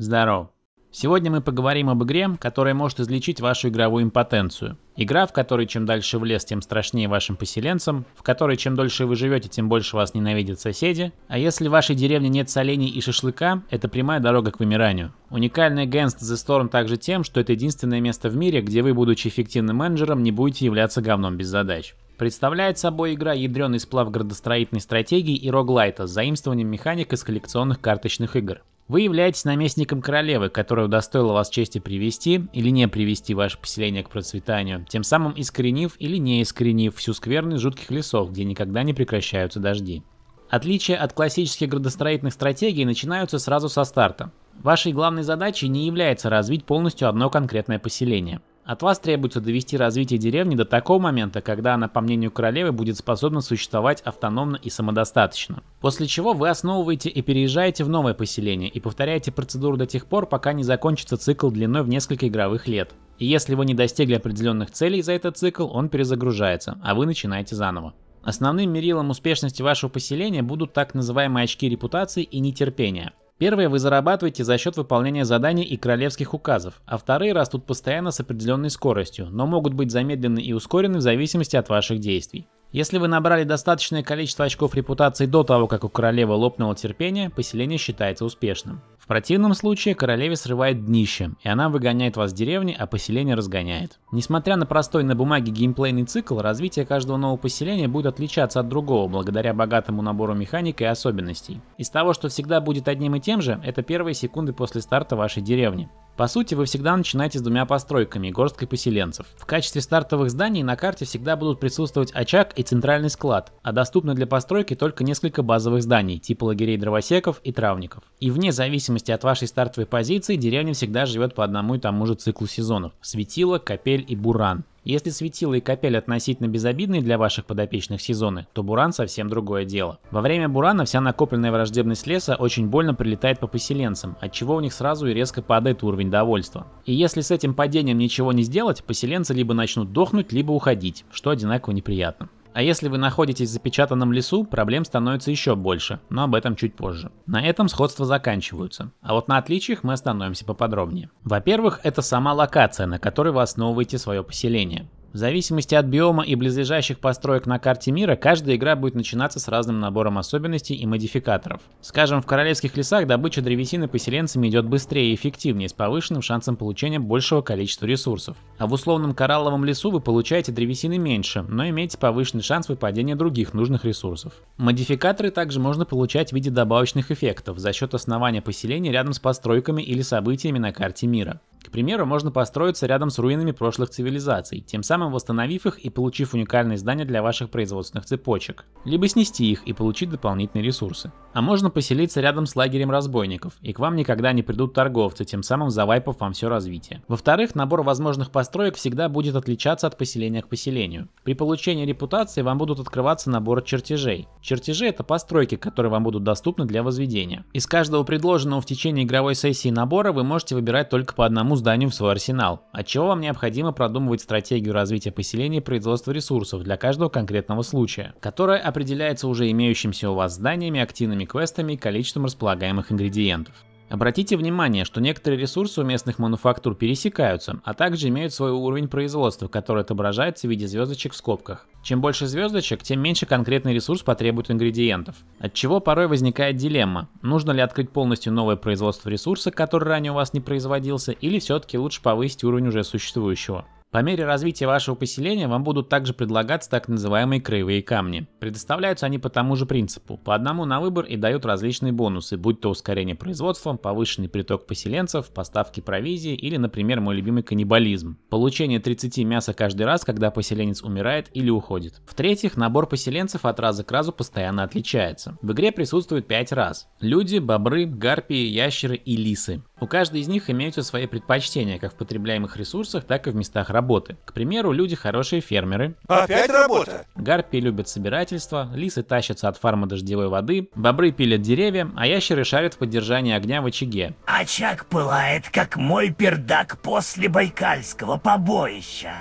Здорово. Сегодня мы поговорим об игре, которая может излечить вашу игровую импотенцию. Игра, в которой чем дальше в лес, тем страшнее вашим поселенцам, в которой чем дольше вы живете, тем больше вас ненавидят соседи, а если в вашей деревне нет солений и шашлыка, это прямая дорога к вымиранию. Уникальный Against the Storm также тем, что это единственное место в мире, где вы, будучи эффективным менеджером, не будете являться говном без задач. Представляет собой игра ядреный сплав градостроительной стратегии и роглайта с заимствованием механик из коллекционных карточных игр. Вы являетесь наместником королевы, которая удостоила вас чести привести или не привести ваше поселение к процветанию, тем самым искоренив или не искоренив всю скверность жутких лесов, где никогда не прекращаются дожди. Отличия от классических градостроительных стратегий начинаются сразу со старта. Вашей главной задачей не является развить полностью одно конкретное поселение. От вас требуется довести развитие деревни до такого момента, когда она, по мнению королевы, будет способна существовать автономно и самодостаточно. После чего вы основываете и переезжаете в новое поселение и повторяете процедуру до тех пор, пока не закончится цикл длиной в несколько игровых лет. И если вы не достигли определенных целей за этот цикл, он перезагружается, а вы начинаете заново. Основным мерилом успешности вашего поселения будут так называемые очки репутации и нетерпения. Первые вы зарабатываете за счет выполнения заданий и королевских указов, а вторые растут постоянно с определенной скоростью, но могут быть замедлены и ускорены в зависимости от ваших действий. Если вы набрали достаточное количество очков репутации до того, как у королевы лопнуло терпение, поселение считается успешным. В противном случае королеве срывает днище, и она выгоняет вас с деревни, а поселение разгоняет. Несмотря на простой на бумаге геймплейный цикл, развитие каждого нового поселения будет отличаться от другого благодаря богатому набору механик и особенностей. Из того, что всегда будет одним и тем же, это первые секунды после старта вашей деревни. По сути, вы всегда начинаете с двумя постройками и горсткой поселенцев. В качестве стартовых зданий на карте всегда будут присутствовать очаг и центральный склад, а доступны для постройки только несколько базовых зданий, типа лагерей дровосеков и травников. И вне зависимости от вашей стартовой позиции, деревня всегда живет по одному и тому же циклу сезонов – светило, капель и буран. Если светило и капель относительно безобидные для ваших подопечных сезоны, то буран совсем другое дело. Во время бурана вся накопленная враждебность леса очень больно прилетает по поселенцам, от чего у них сразу и резко падает уровень довольства. И если с этим падением ничего не сделать, поселенцы либо начнут дохнуть, либо уходить, что одинаково неприятно. А если вы находитесь в запечатанном лесу, проблем становится еще больше, но об этом чуть позже. На этом сходства заканчиваются, а вот на отличиях мы остановимся поподробнее. Во-первых, это сама локация, на которой вы основываете свое поселение. В зависимости от биома и близлежащих построек на карте мира, каждая игра будет начинаться с разным набором особенностей и модификаторов. Скажем, в королевских лесах добыча древесины поселенцами идет быстрее и эффективнее, с повышенным шансом получения большего количества ресурсов. А в условном коралловом лесу вы получаете древесины меньше, но имеете повышенный шанс выпадения других нужных ресурсов. Модификаторы также можно получать в виде добавочных эффектов за счет основания поселения рядом с постройками или событиями на карте мира к примеру, можно построиться рядом с руинами прошлых цивилизаций, тем самым восстановив их и получив уникальные здания для ваших производственных цепочек. Либо снести их и получить дополнительные ресурсы. А можно поселиться рядом с лагерем разбойников, и к вам никогда не придут торговцы, тем самым завайпав вам все развитие. Во-вторых, набор возможных построек всегда будет отличаться от поселения к поселению. При получении репутации вам будут открываться набор чертежей. Чертежи — это постройки, которые вам будут доступны для возведения. Из каждого предложенного в течение игровой сессии набора вы можете выбирать только по одному зданию в свой арсенал, отчего вам необходимо продумывать стратегию развития поселения и производства ресурсов для каждого конкретного случая, которая определяется уже имеющимся у вас зданиями, активными квестами и количеством располагаемых ингредиентов. Обратите внимание, что некоторые ресурсы у местных мануфактур пересекаются, а также имеют свой уровень производства, который отображается в виде звездочек в скобках. Чем больше звездочек, тем меньше конкретный ресурс потребует ингредиентов. От чего порой возникает дилемма, нужно ли открыть полностью новое производство ресурса, который ранее у вас не производился, или все-таки лучше повысить уровень уже существующего. По мере развития вашего поселения вам будут также предлагаться так называемые краевые камни. Предоставляются они по тому же принципу, по одному на выбор и дают различные бонусы, будь то ускорение производства, повышенный приток поселенцев, поставки провизии или, например, мой любимый каннибализм. Получение 30 мяса каждый раз, когда поселенец умирает или уходит. В-третьих, набор поселенцев от раза к разу постоянно отличается. В игре присутствует 5 раз. Люди, бобры, гарпии, ящеры и лисы. У каждой из них имеются свои предпочтения как в потребляемых ресурсах, так и в местах работы. К примеру, люди хорошие фермеры. Опять работа! Гарпии любят собирательство, лисы тащатся от фарма дождевой воды, бобры пилят деревья, а ящеры шарят в поддержании огня в очаге. Очаг пылает, как мой пердак после байкальского побоища.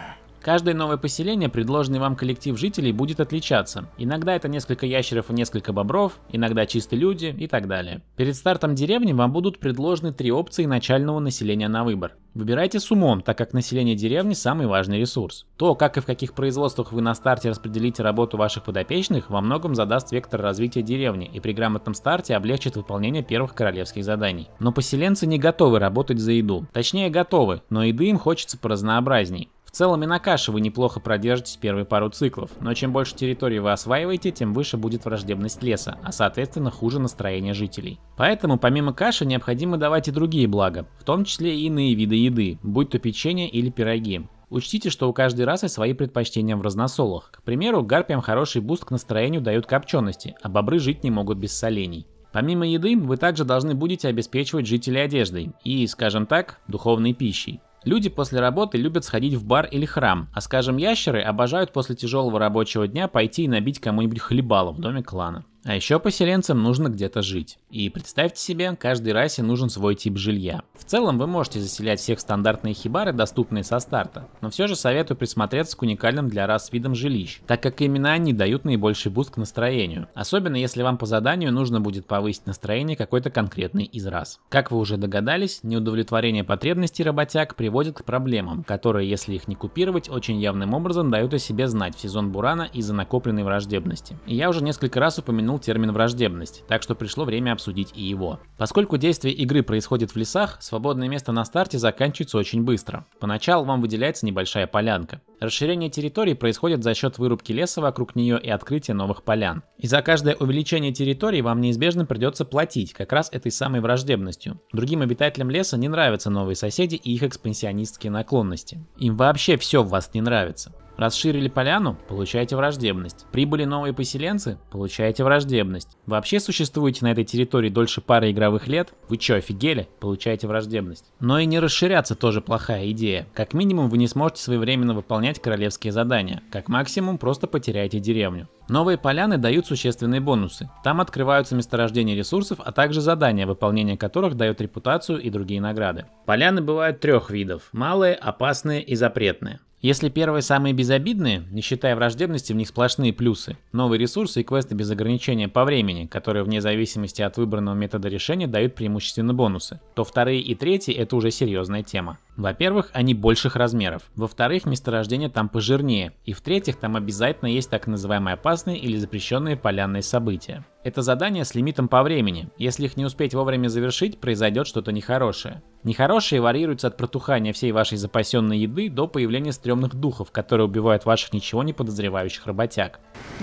Каждое новое поселение, предложенный вам коллектив жителей, будет отличаться. Иногда это несколько ящеров и несколько бобров, иногда чистые люди и так далее. Перед стартом деревни вам будут предложены три опции начального населения на выбор. Выбирайте с умом, так как население деревни самый важный ресурс. То, как и в каких производствах вы на старте распределите работу ваших подопечных, во многом задаст вектор развития деревни и при грамотном старте облегчит выполнение первых королевских заданий. Но поселенцы не готовы работать за еду. Точнее готовы, но еды им хочется поразнообразней. В целом и на каше вы неплохо продержитесь первые пару циклов, но чем больше территории вы осваиваете, тем выше будет враждебность леса, а соответственно хуже настроение жителей. Поэтому помимо каши необходимо давать и другие блага, в том числе и иные виды еды, будь то печенье или пироги. Учтите, что у каждой расы свои предпочтения в разносолах. К примеру, гарпиям хороший буст к настроению дают копчености, а бобры жить не могут без солений. Помимо еды, вы также должны будете обеспечивать жителей одеждой и, скажем так, духовной пищей. Люди после работы любят сходить в бар или храм, а скажем ящеры обожают после тяжелого рабочего дня пойти и набить кому-нибудь хлебало в доме клана. А еще поселенцам нужно где-то жить. И представьте себе, каждой расе нужен свой тип жилья. В целом вы можете заселять всех стандартные хибары, доступные со старта, но все же советую присмотреться к уникальным для рас видам жилищ, так как именно они дают наибольший буст к настроению, особенно если вам по заданию нужно будет повысить настроение какой-то конкретный из рас. Как вы уже догадались, неудовлетворение потребностей работяг приводит к проблемам, которые, если их не купировать, очень явным образом дают о себе знать в сезон Бурана из-за накопленной враждебности. И я уже несколько раз упомянул упомянул термин враждебность, так что пришло время обсудить и его. Поскольку действие игры происходит в лесах, свободное место на старте заканчивается очень быстро. Поначалу вам выделяется небольшая полянка. Расширение территории происходит за счет вырубки леса вокруг нее и открытия новых полян. И за каждое увеличение территории вам неизбежно придется платить, как раз этой самой враждебностью. Другим обитателям леса не нравятся новые соседи и их экспансионистские наклонности. Им вообще все в вас не нравится. Расширили поляну? Получаете враждебность. Прибыли новые поселенцы? Получаете враждебность. Вообще существуете на этой территории дольше пары игровых лет? Вы чё, офигели? Получаете враждебность. Но и не расширяться тоже плохая идея. Как минимум вы не сможете своевременно выполнять королевские задания. Как максимум просто потеряете деревню. Новые поляны дают существенные бонусы. Там открываются месторождения ресурсов, а также задания, выполнение которых дает репутацию и другие награды. Поляны бывают трех видов – малые, опасные и запретные. Если первые самые безобидные, не считая враждебности, в них сплошные плюсы. Новые ресурсы и квесты без ограничения по времени, которые вне зависимости от выбранного метода решения дают преимущественно бонусы, то вторые и третьи это уже серьезная тема. Во-первых, они больших размеров. Во-вторых, месторождение там пожирнее. И в-третьих, там обязательно есть так называемые опасные или запрещенные полянные события. Это задание с лимитом по времени. Если их не успеть вовремя завершить, произойдет что-то нехорошее. Нехорошее варьируется от протухания всей вашей запасенной еды до появления стрёмных духов, которые убивают ваших ничего не подозревающих работяг.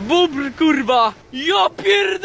Бубр, курва! Я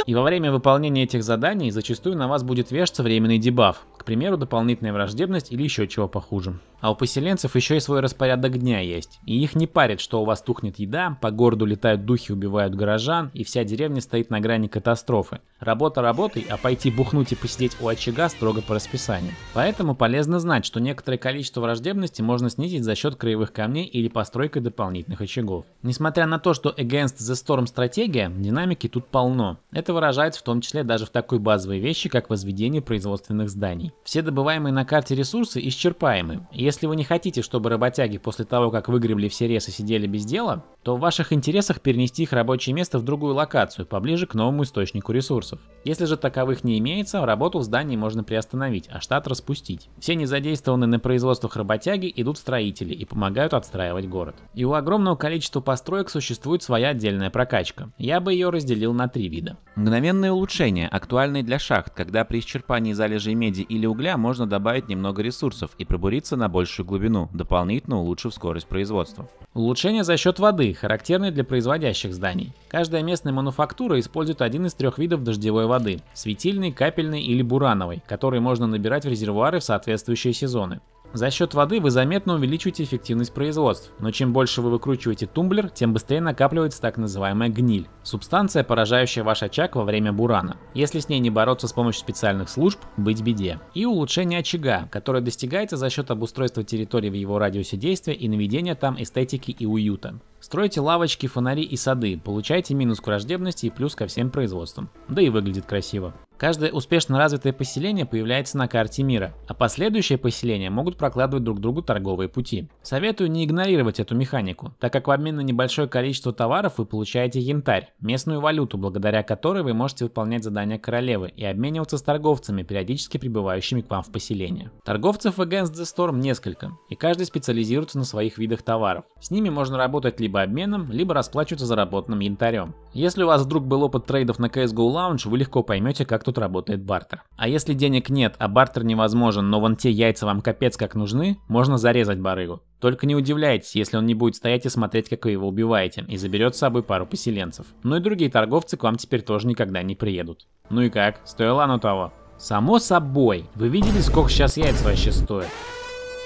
И во время выполнения этих заданий зачастую на вас будет вешаться временный дебаф, к примеру, дополнительная враждебность или еще чего похуже. А у поселенцев еще и свой распорядок дня есть. И их не парит, что у вас тухнет еда, по городу летают духи, убивают горожан, и вся деревня стоит на грани катастрофы. Работа работой, а пойти бухнуть и посидеть у очага строго по расписанию. Поэтому полезно знать, что некоторое количество враждебности можно снизить за счет краевых камней или постройкой дополнительных очагов. Несмотря на то, что Against the Storm стратегия, динамики тут полно. Это выражается в том числе даже в такой базовой вещи, как возведение производственных зданий. Все добываемые на карте ресурсы исчерпаемы. Если вы не хотите, чтобы работяги после того, как выгребли все ресы, сидели без дела, то в ваших интересах перенести их рабочее место в другую локацию, поближе к новому источнику ресурсов. Если же таковых не имеется, работу в здании можно приостановить, а штат распустить. Все незадействованные на производствах работяги идут строители и помогают отстраивать город. И у огромного количества построек существует своя отдельная прокачка. Я бы ее разделил на три вида. Мгновенные улучшения, актуальные для шахт, когда при исчерпании залежей меди или угля можно добавить немного ресурсов и пробуриться на большую глубину, дополнительно улучшив скорость производства. Улучшение за счет воды, характерный для производящих зданий. Каждая местная мануфактура использует один из трех видов дождевой воды – светильный, капельный или бурановый, которые можно набирать в резервуары в соответствующие сезоны. За счет воды вы заметно увеличиваете эффективность производств, но чем больше вы выкручиваете тумблер, тем быстрее накапливается так называемая гниль – субстанция, поражающая ваш очаг во время бурана. Если с ней не бороться с помощью специальных служб, быть беде. И улучшение очага, которое достигается за счет обустройства территории в его радиусе действия и наведения там эстетики и уюта. Строите лавочки, фонари и сады, получайте минус к враждебности и плюс ко всем производствам. Да и выглядит красиво. Каждое успешно развитое поселение появляется на карте мира, а последующие поселения могут прокладывать друг другу торговые пути. Советую не игнорировать эту механику, так как в обмен на небольшое количество товаров вы получаете янтарь, местную валюту, благодаря которой вы можете выполнять задания королевы и обмениваться с торговцами, периодически прибывающими к вам в поселение. Торговцев в Against the Storm несколько, и каждый специализируется на своих видах товаров. С ними можно работать либо обменом, либо расплачиваться заработанным янтарем. Если у вас вдруг был опыт трейдов на CSGO Lounge, вы легко поймете, как тут работает бартер. А если денег нет, а бартер невозможен, но вон те яйца вам капец как нужны, можно зарезать барыгу. Только не удивляйтесь, если он не будет стоять и смотреть, как вы его убиваете, и заберет с собой пару поселенцев. Ну и другие торговцы к вам теперь тоже никогда не приедут. Ну и как, стоило оно того? Само собой, вы видели, сколько сейчас яйца вообще стоят?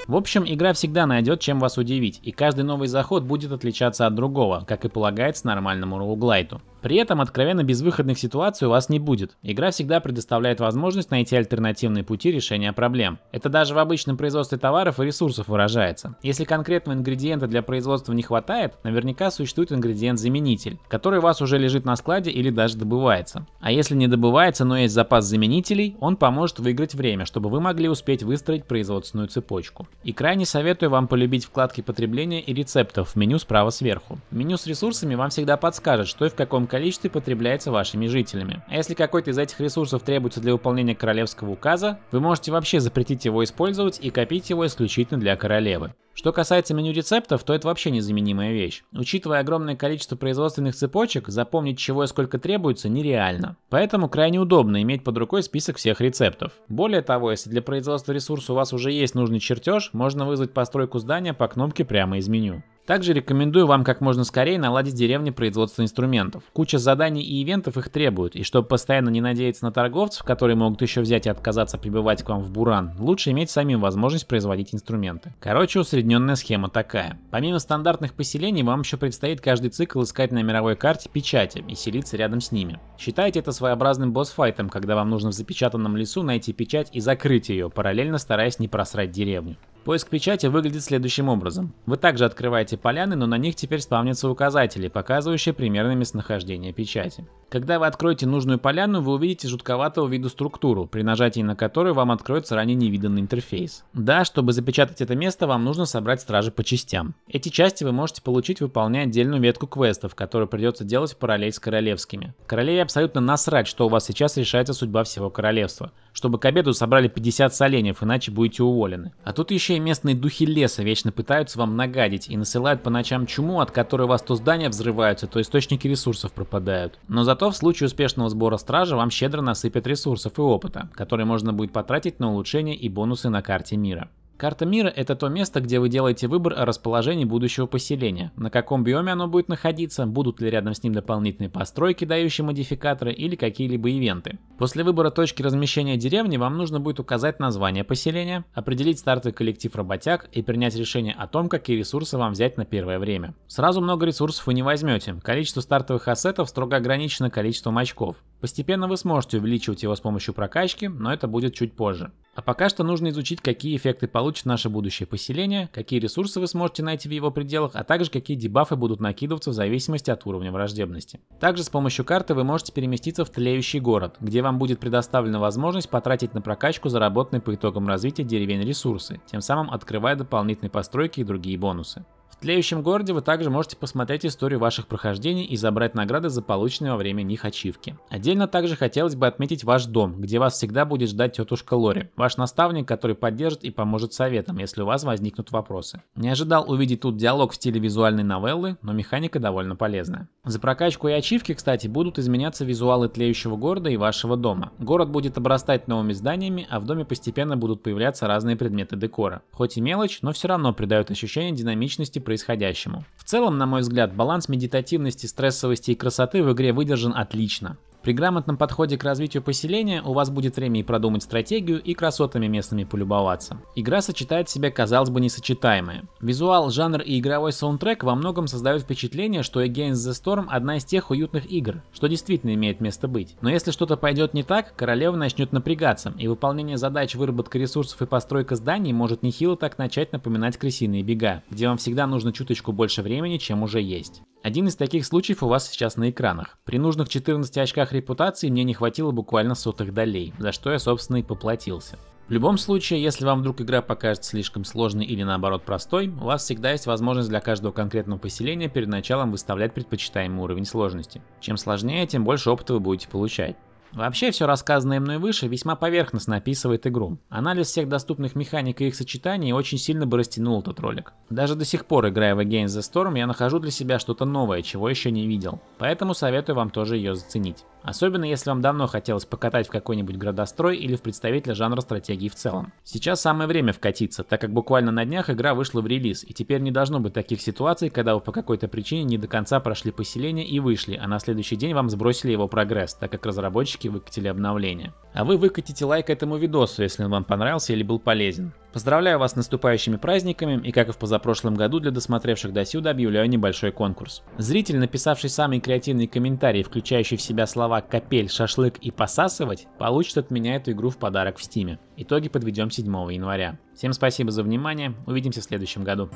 В общем, игра всегда найдет чем вас удивить, и каждый новый заход будет отличаться от другого, как и полагается нормальному роуглайту. При этом откровенно безвыходных ситуаций у вас не будет. Игра всегда предоставляет возможность найти альтернативные пути решения проблем. Это даже в обычном производстве товаров и ресурсов выражается. Если конкретного ингредиента для производства не хватает, наверняка существует ингредиент-заменитель, который у вас уже лежит на складе или даже добывается. А если не добывается, но есть запас заменителей, он поможет выиграть время, чтобы вы могли успеть выстроить производственную цепочку. И крайне советую вам полюбить вкладки потребления и рецептов в меню справа сверху. Меню с ресурсами вам всегда подскажет, что и в каком количестве потребляется вашими жителями. А если какой-то из этих ресурсов требуется для выполнения королевского указа, вы можете вообще запретить его использовать и копить его исключительно для королевы. Что касается меню рецептов, то это вообще незаменимая вещь. Учитывая огромное количество производственных цепочек, запомнить чего и сколько требуется нереально. Поэтому крайне удобно иметь под рукой список всех рецептов. Более того, если для производства ресурса у вас уже есть нужный чертеж, можно вызвать постройку здания по кнопке прямо из меню. Также рекомендую вам как можно скорее наладить деревни производства инструментов. Куча заданий и ивентов их требует, и чтобы постоянно не надеяться на торговцев, которые могут еще взять и отказаться прибывать к вам в Буран, лучше иметь самим возможность производить инструменты. Короче, усредненная схема такая. Помимо стандартных поселений, вам еще предстоит каждый цикл искать на мировой карте печати и селиться рядом с ними. Считайте это своеобразным босс-файтом, когда вам нужно в запечатанном лесу найти печать и закрыть ее, параллельно стараясь не просрать деревню. Поиск печати выглядит следующим образом. Вы также открываете поляны, но на них теперь спавнятся указатели, показывающие примерное местонахождение печати. Когда вы откроете нужную поляну, вы увидите жутковатого виду структуру, при нажатии на которую вам откроется ранее невиданный интерфейс. Да, чтобы запечатать это место, вам нужно собрать стражи по частям. Эти части вы можете получить, выполняя отдельную ветку квестов, которые придется делать в параллель с королевскими. Королеве абсолютно насрать, что у вас сейчас решается судьба всего королевства. Чтобы к обеду собрали 50 соленьев, иначе будете уволены. А тут еще и местные духи леса вечно пытаются вам нагадить и насылают по ночам чуму, от которой у вас то здания взрываются, то источники ресурсов пропадают. Но зато Зато в случае успешного сбора стража вам щедро насыпят ресурсов и опыта, которые можно будет потратить на улучшение и бонусы на карте мира. Карта мира — это то место, где вы делаете выбор о расположении будущего поселения, на каком биоме оно будет находиться, будут ли рядом с ним дополнительные постройки, дающие модификаторы или какие-либо ивенты. После выбора точки размещения деревни вам нужно будет указать название поселения, определить стартовый коллектив работяг и принять решение о том, какие ресурсы вам взять на первое время. Сразу много ресурсов вы не возьмете, количество стартовых ассетов строго ограничено количеством очков. Постепенно вы сможете увеличивать его с помощью прокачки, но это будет чуть позже. А пока что нужно изучить, какие эффекты получит наше будущее поселение, какие ресурсы вы сможете найти в его пределах, а также какие дебафы будут накидываться в зависимости от уровня враждебности. Также с помощью карты вы можете переместиться в тлеющий город, где вам будет предоставлена возможность потратить на прокачку заработанные по итогам развития деревень ресурсы, тем самым открывая дополнительные постройки и другие бонусы тлеющем городе вы также можете посмотреть историю ваших прохождений и забрать награды за полученные во время них ачивки. Отдельно также хотелось бы отметить ваш дом, где вас всегда будет ждать тетушка Лори, ваш наставник, который поддержит и поможет советом, если у вас возникнут вопросы. Не ожидал увидеть тут диалог в стиле визуальной новеллы, но механика довольно полезная. За прокачку и ачивки, кстати, будут изменяться визуалы тлеющего города и вашего дома. Город будет обрастать новыми зданиями, а в доме постепенно будут появляться разные предметы декора. Хоть и мелочь, но все равно придают ощущение динамичности происходящего происходящему. В целом, на мой взгляд, баланс медитативности, стрессовости и красоты в игре выдержан отлично. При грамотном подходе к развитию поселения у вас будет время и продумать стратегию, и красотами местными полюбоваться. Игра сочетает в себе, казалось бы, несочетаемое. Визуал, жанр и игровой саундтрек во многом создают впечатление, что Against the Storm одна из тех уютных игр, что действительно имеет место быть. Но если что-то пойдет не так, королева начнет напрягаться, и выполнение задач выработка ресурсов и постройка зданий может нехило так начать напоминать крысиные бега, где вам всегда нужно чуточку больше времени, чем уже есть. Один из таких случаев у вас сейчас на экранах. При нужных 14 очках репутации мне не хватило буквально сотых долей, за что я, собственно, и поплатился. В любом случае, если вам вдруг игра покажется слишком сложной или наоборот простой, у вас всегда есть возможность для каждого конкретного поселения перед началом выставлять предпочитаемый уровень сложности. Чем сложнее, тем больше опыта вы будете получать. Вообще, все рассказанное мной выше весьма поверхностно описывает игру. Анализ всех доступных механик и их сочетаний очень сильно бы растянул этот ролик. Даже до сих пор, играя в Against the Storm, я нахожу для себя что-то новое, чего еще не видел. Поэтому советую вам тоже ее заценить. Особенно если вам давно хотелось покатать в какой-нибудь градострой или в представителя жанра стратегии в целом. Сейчас самое время вкатиться, так как буквально на днях игра вышла в релиз, и теперь не должно быть таких ситуаций, когда вы по какой-то причине не до конца прошли поселение и вышли, а на следующий день вам сбросили его прогресс, так как разработчики выкатили обновление. А вы выкатите лайк этому видосу, если он вам понравился или был полезен. Поздравляю вас с наступающими праздниками и, как и в позапрошлом году, для досмотревших до сюда объявляю небольшой конкурс. Зритель, написавший самый креативный комментарий, включающий в себя слова слова «капель», «шашлык» и «посасывать» получат от меня эту игру в подарок в Стиме. Итоги подведем 7 января. Всем спасибо за внимание, увидимся в следующем году.